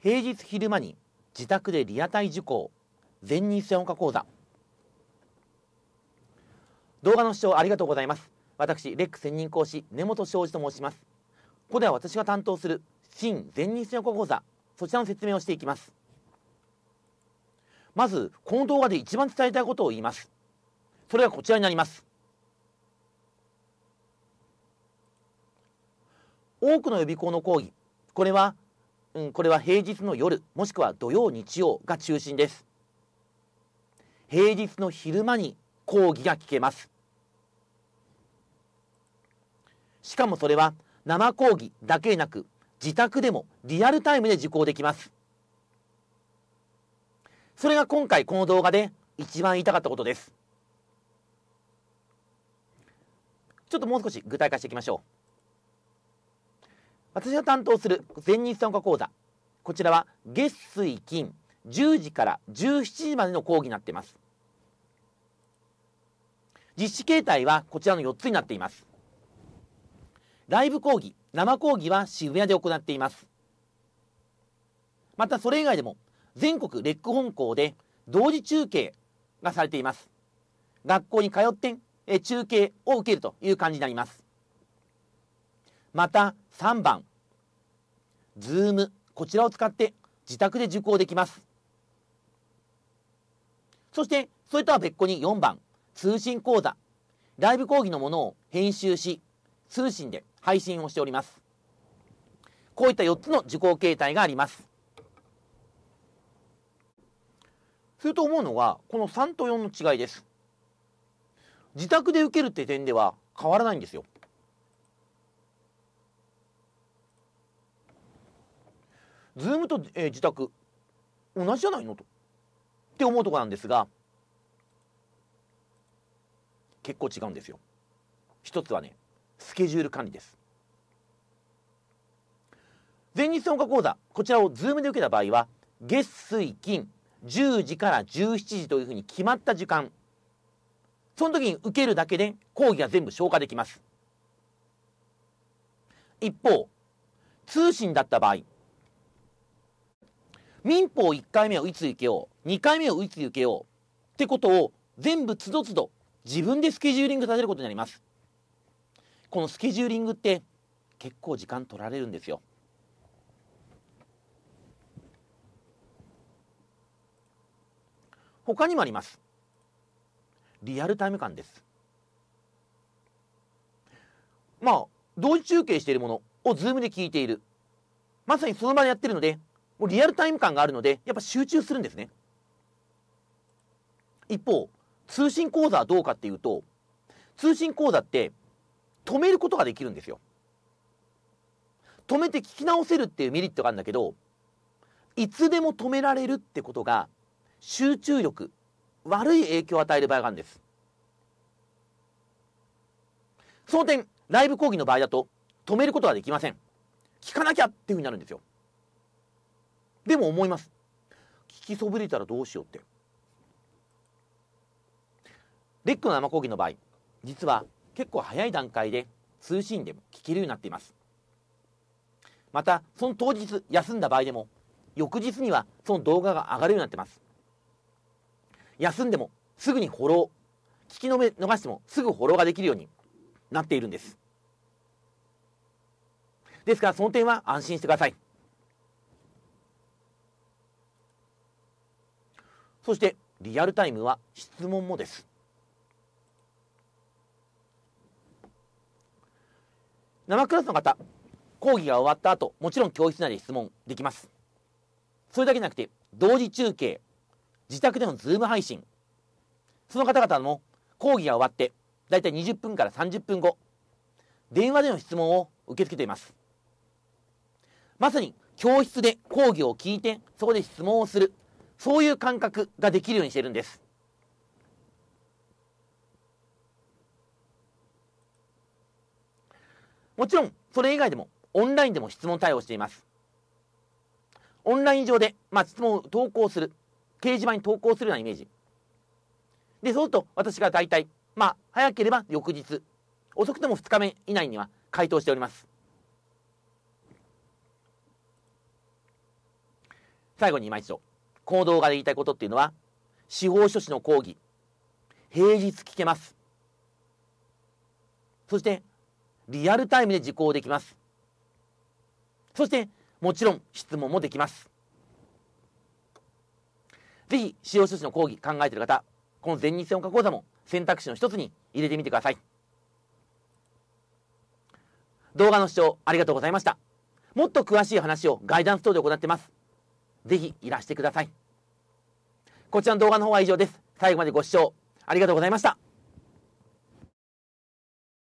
平日昼間に自宅でリアタイ受講全日専門家講座動画の視聴ありがとうございます私レック専任講師根本庄司と申しますここでは私が担当する新全日専門家講座そちらの説明をしていきますまずこの動画で一番伝えたいことを言いますそれがこちらになります多くの予備校の講義これはうん、これは平日の夜もしくは土曜日曜が中心です平日の昼間に講義が聞けますしかもそれは生講義だけでなく自宅でもリアルタイムで受講できますそれが今回この動画で一番言いたかったことですちょっともう少し具体化していきましょう私が担当する全日参加講座こちらは月水金10時から17時までの講義になっています実施形態はこちらの4つになっていますライブ講義生講義は渋谷で行っていますまたそれ以外でも全国レック本校で同時中継がされています学校に通って中継を受けるという感じになりますまた3番ズームこちらを使って自宅で受講できますそしてそれとは別個に4番通信講座ライブ講義のものを編集し通信で配信をしておりますこういった4つの受講形態がありますすると思うのがこの3と4の違いです自宅で受けるって点では変わらないんですよズームと、えー、自宅同じじゃないのとって思うとこなんですが結構違うんですよ一つはねスケジュール管理です全日参加講座こちらを Zoom で受けた場合は月水金10時から17時というふうに決まった時間その時に受けるだけで講義が全部消化できます一方通信だった場合民法1回目をいつ受けよう2回目をいつ受けようってことを全部つどつど自分でスケジューリングさてることになりますこのスケジューリングって結構時間取られるんですよ他にもありますリアルタイム感ですまあ同時中継しているものをズームで聞いているまさにその場でやってるのでもうリアルタイム感があるのでやっぱ集中するんですね一方通信講座はどうかっていうと通信講座って止めることができるんですよ止めて聞き直せるっていうメリットがあるんだけどいつでも止められるってことが集中力悪い影響を与える場合があるんですその点ライブ講義の場合だと止めることはできません聞かなきゃっていうふうになるんですよでも思います聞きそびれたらどうしようってレックの生講義の場合実は結構早い段階で通信でも聞けるようになっていますまたその当日休んだ場合でも翌日にはその動画が上がるようになってます休んでもすぐにフォロー聞きのめ逃してもすぐフォローができるようになっているんですですからその点は安心してくださいそしてリアルタイムは質問もです生クラスの方講義が終わった後もちろん教室内で質問できますそれだけじゃなくて同時中継自宅でのズーム配信その方々も講義が終わってだいたい20分から30分後電話での質問を受け付けていますまさに教室で講義を聞いてそこで質問をするそういう感覚ができるようにしてるんです。もちろん、それ以外でも、オンラインでも質問対応しています。オンライン上で、まあ、質問を投稿する、掲示板に投稿するようなイメージ。で、そうすると、私が大体、まあ、早ければ翌日、遅くても2日目以内には回答しております。最後に今一度。この動画で言いたいことっていうのは、司法書士の講義、平日聞けます。そして、リアルタイムで受講できます。そして、もちろん質問もできます。ぜひ、司法書士の講義考えている方、この全日専門家講座も選択肢の一つに入れてみてください。動画の視聴ありがとうございました。もっと詳しい話をガイダンス等で行ってます。ぜひいらしてください。こちらの動画の方は以上です。最後までご視聴ありがとうございました。